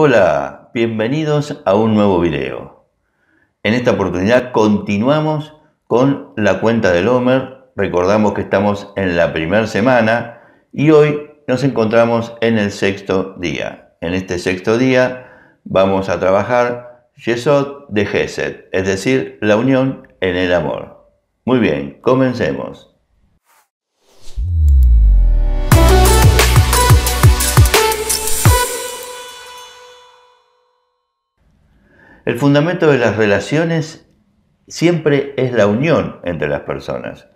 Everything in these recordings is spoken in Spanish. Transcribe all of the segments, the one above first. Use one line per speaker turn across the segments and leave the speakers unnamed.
Hola, bienvenidos a un nuevo video. En esta oportunidad continuamos con la cuenta del Homer. Recordamos que estamos en la primera semana y hoy nos encontramos en el sexto día. En este sexto día vamos a trabajar Yesod de Geset, es decir, la unión en el amor. Muy bien, comencemos. El fundamento de las relaciones siempre es la unión entre las personas.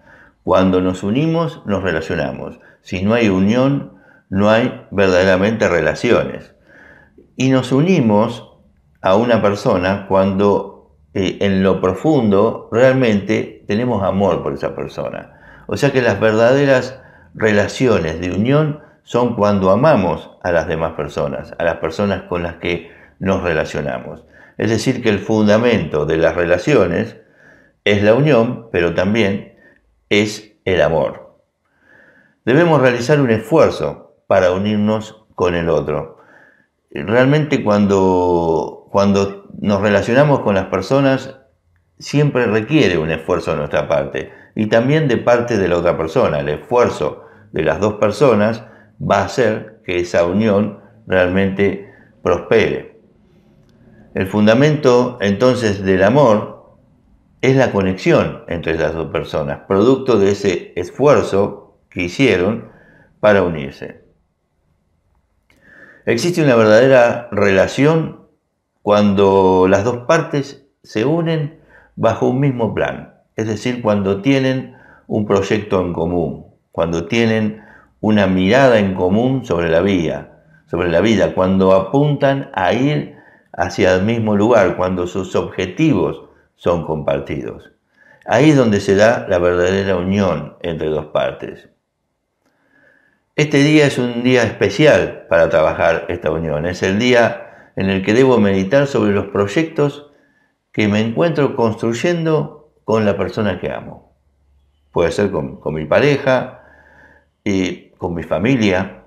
Cuando nos unimos, nos relacionamos. Si no hay unión, no hay verdaderamente relaciones. Y nos unimos a una persona cuando eh, en lo profundo realmente tenemos amor por esa persona. O sea que las verdaderas relaciones de unión son cuando amamos a las demás personas, a las personas con las que nos relacionamos. Es decir, que el fundamento de las relaciones es la unión, pero también es el amor. Debemos realizar un esfuerzo para unirnos con el otro. Realmente cuando, cuando nos relacionamos con las personas, siempre requiere un esfuerzo de nuestra parte y también de parte de la otra persona. El esfuerzo de las dos personas va a hacer que esa unión realmente prospere. El fundamento entonces del amor es la conexión entre las dos personas, producto de ese esfuerzo que hicieron para unirse. Existe una verdadera relación cuando las dos partes se unen bajo un mismo plan, es decir, cuando tienen un proyecto en común, cuando tienen una mirada en común sobre la vida, sobre la vida, cuando apuntan a ir hacia el mismo lugar cuando sus objetivos son compartidos. Ahí es donde se da la verdadera unión entre dos partes. Este día es un día especial para trabajar esta unión. Es el día en el que debo meditar sobre los proyectos que me encuentro construyendo con la persona que amo. Puede ser con, con mi pareja y con mi familia.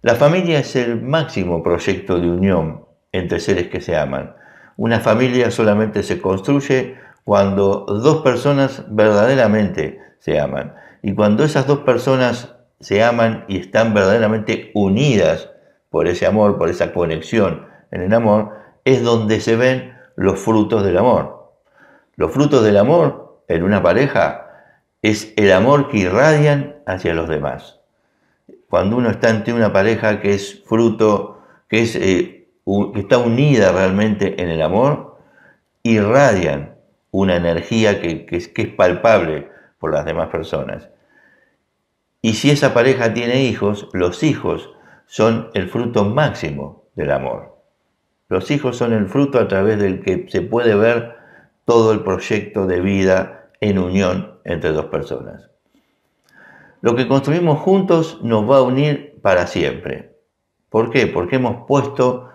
La familia es el máximo proyecto de unión entre seres que se aman. Una familia solamente se construye cuando dos personas verdaderamente se aman. Y cuando esas dos personas se aman y están verdaderamente unidas por ese amor, por esa conexión en el amor, es donde se ven los frutos del amor. Los frutos del amor en una pareja es el amor que irradian hacia los demás. Cuando uno está ante una pareja que es fruto, que es eh, que está unida realmente en el amor, irradian una energía que, es palpable por las demás personas. Y si esa pareja tiene hijos, los hijos son el fruto máximo del amor. Los hijos son el fruto a través del que se puede ver todo el proyecto de vida en unión entre dos personas. Lo que construimos juntos nos va a unir para siempre. ¿Por qué? Porque hemos puesto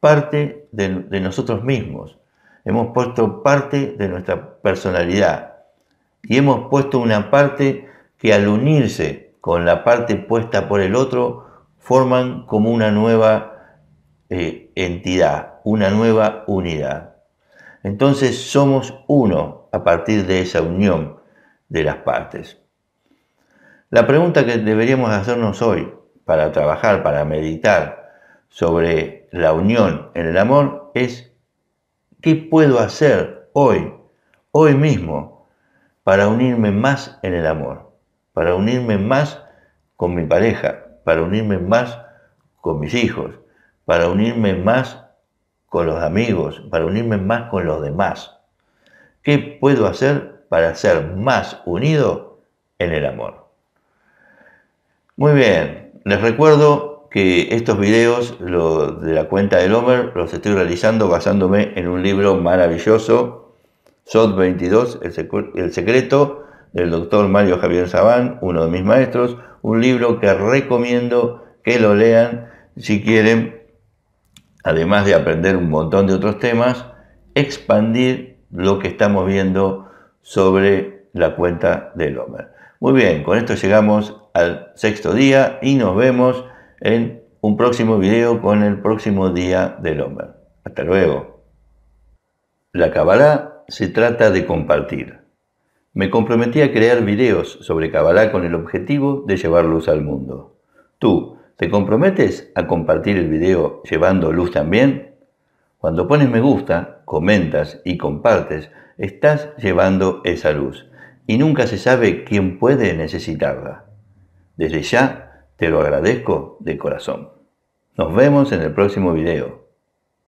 parte de, nosotros mismos, hemos puesto parte de nuestra personalidad y hemos puesto una parte que al unirse con la parte puesta por el otro forman como una nueva eh, entidad, una nueva unidad. Entonces somos uno a partir de esa unión de las partes. La pregunta que deberíamos hacernos hoy para trabajar, para meditar, sobre la unión en el amor es qué puedo hacer hoy, hoy mismo, para unirme más en el amor, para unirme más con mi pareja, para unirme más con mis hijos, para unirme más con los amigos, para unirme más con los demás. ¿Qué puedo hacer para ser más unido en el amor? Muy bien, les recuerdo que estos videos de la cuenta del Homer los estoy realizando basándome en un libro maravilloso, SOT 22, el, secreto del doctor Mario Javier Sabán, uno de mis maestros, un libro que recomiendo que lo lean si quieren, además de aprender un montón de otros temas, expandir lo que estamos viendo sobre la cuenta del Homer. Muy bien, con esto llegamos al sexto día y nos vemos en un próximo video con el próximo Día del Hombre. Hasta luego. La Kabbalah se trata de compartir. Me comprometí a crear videos sobre Kabbalah con el objetivo de llevar luz al mundo. Tú, ¿te comprometes a compartir el video llevando luz también? Cuando pones me gusta, comentas y compartes, estás llevando esa luz y nunca se sabe quién puede necesitarla. Desde ya te lo agradezco de corazón. Nos vemos en el próximo video.